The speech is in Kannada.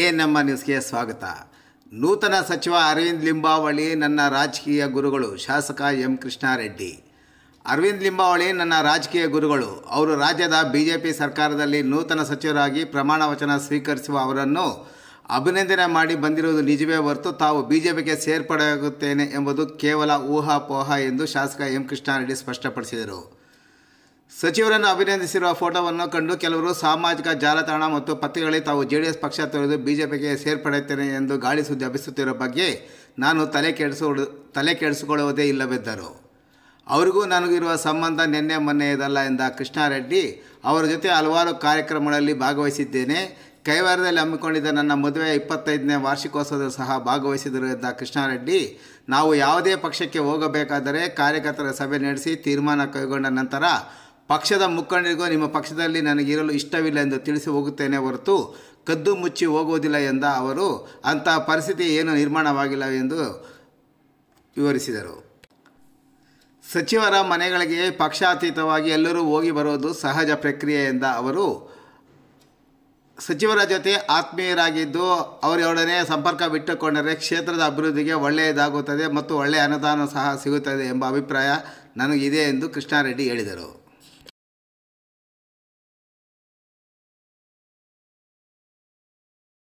ಎ ನಮ್ಮ ನ್ಯೂಸ್ಗೆ ಸ್ವಾಗತ ನೂತನ ಸಚಿವ ಅರವಿಂದ್ ಲಿಂಬಾವಳಿ ನನ್ನ ರಾಜಕೀಯ ಗುರುಗಳು ಶಾಸಕ ಎಂ ಕೃಷ್ಣಾರೆಡ್ಡಿ ಅರವಿಂದ್ ಲಿಂಬಾವಳಿ ನನ್ನ ರಾಜಕೀಯ ಗುರುಗಳು ಅವರು ರಾಜ್ಯದ ಬಿ ಜೆ ಪಿ ಸರ್ಕಾರದಲ್ಲಿ ನೂತನ ಸಚಿವರಾಗಿ ಪ್ರಮಾಣ ವಚನ ಸ್ವೀಕರಿಸುವ ಅವರನ್ನು ಅಭಿನಂದನೆ ಮಾಡಿ ಬಂದಿರುವುದು ನಿಜವೇ ಹೊರತು ತಾವು ಬಿ ಜೆ ಪಿಗೆ ಸೇರ್ಪಡೆಯಾಗುತ್ತೇನೆ ಎಂಬುದು ಕೇವಲ ಊಹಾಪೋಹ ಎಂದು ಶಾಸಕ ಎಂ ಕೃಷ್ಣಾರೆಡ್ಡಿ ಸ್ಪಷ್ಟಪಡಿಸಿದರು ಸಚಿವರನ್ನು ಅಭಿನಂದಿಸಿರುವ ಫೋಟೋವನ್ನು ಕಂಡು ಕೆಲವರು ಸಾಮಾಜಿಕ ಜಾಲತಾಣ ಮತ್ತು ಪತ್ರಿಕೆಗಳಲ್ಲಿ ತಾವು ಜೆಡಿಎಸ್ ಪಕ್ಷ ತೊರೆದು ಬಿಜೆಪಿಗೆ ಸೇರ್ಪಡೆಯುತ್ತೇನೆ ಎಂದು ಗಾಳಿ ಸುದ್ದಿ ಹಬ್ಬಿಸುತ್ತಿರುವ ಬಗ್ಗೆ ನಾನು ತಲೆ ಕೆಡಿಸೋ ತಲೆ ಕೆಡಿಸಿಕೊಳ್ಳುವುದೇ ಇಲ್ಲವೆದ್ದರು ಅವರಿಗೂ ನನಗಿರುವ ಸಂಬಂಧ ನಿನ್ನೆ ಇದಲ್ಲ ಎಂದ ಕೃಷ್ಣಾರೆಡ್ಡಿ ಅವರ ಜೊತೆ ಹಲವಾರು ಕಾರ್ಯಕ್ರಮಗಳಲ್ಲಿ ಭಾಗವಹಿಸಿದ್ದೇನೆ ಕೈವಾರದಲ್ಲಿ ಹಮ್ಮಿಕೊಂಡಿದ್ದ ನನ್ನ ಮದುವೆ ಇಪ್ಪತ್ತೈದನೇ ವಾರ್ಷಿಕೋತ್ಸವದಲ್ಲಿ ಸಹ ಭಾಗವಹಿಸಿದರು ಎಂದ ಕೃಷ್ಣಾರೆಡ್ಡಿ ನಾವು ಯಾವುದೇ ಪಕ್ಷಕ್ಕೆ ಹೋಗಬೇಕಾದರೆ ಕಾರ್ಯಕರ್ತರ ಸಭೆ ನಡೆಸಿ ತೀರ್ಮಾನ ಕೈಗೊಂಡ ನಂತರ ಪಕ್ಷದ ಮುಖಂಡರಿಗೂ ನಿಮ್ಮ ಪಕ್ಷದಲ್ಲಿ ನನಗಿರಲು ಇಷ್ಟವಿಲ್ಲ ಎಂದು ತಿಳಿಸಿ ಹೋಗುತ್ತೇನೆ ಹೊರತು ಕದ್ದು ಮುಚ್ಚಿ ಹೋಗುವುದಿಲ್ಲ ಎಂದ ಅವರು ಅಂತಹ ಪರಿಸ್ಥಿತಿ ಏನು ನಿರ್ಮಾಣವಾಗಿಲ್ಲ ಎಂದು ವಿವರಿಸಿದರು ಸಚಿವರ ಮನೆಗಳಿಗೆ ಪಕ್ಷಾತೀತವಾಗಿ ಎಲ್ಲರೂ ಹೋಗಿ ಬರುವುದು ಸಹಜ ಪ್ರಕ್ರಿಯೆ ಎಂದ ಅವರು ಸಚಿವರ ಜೊತೆ ಆತ್ಮೀಯರಾಗಿದ್ದು ಅವರೊಡನೆ ಸಂಪರ್ಕ ಬಿಟ್ಟುಕೊಂಡರೆ ಕ್ಷೇತ್ರದ ಅಭಿವೃದ್ಧಿಗೆ ಒಳ್ಳೆಯದಾಗುತ್ತದೆ ಮತ್ತು ಒಳ್ಳೆಯ ಅನುದಾನ ಸಹ ಸಿಗುತ್ತದೆ ಎಂಬ ಅಭಿಪ್ರಾಯ ನನಗಿದೆ ಎಂದು ಕೃಷ್ಣಾರೆಡ್ಡಿ ಹೇಳಿದರು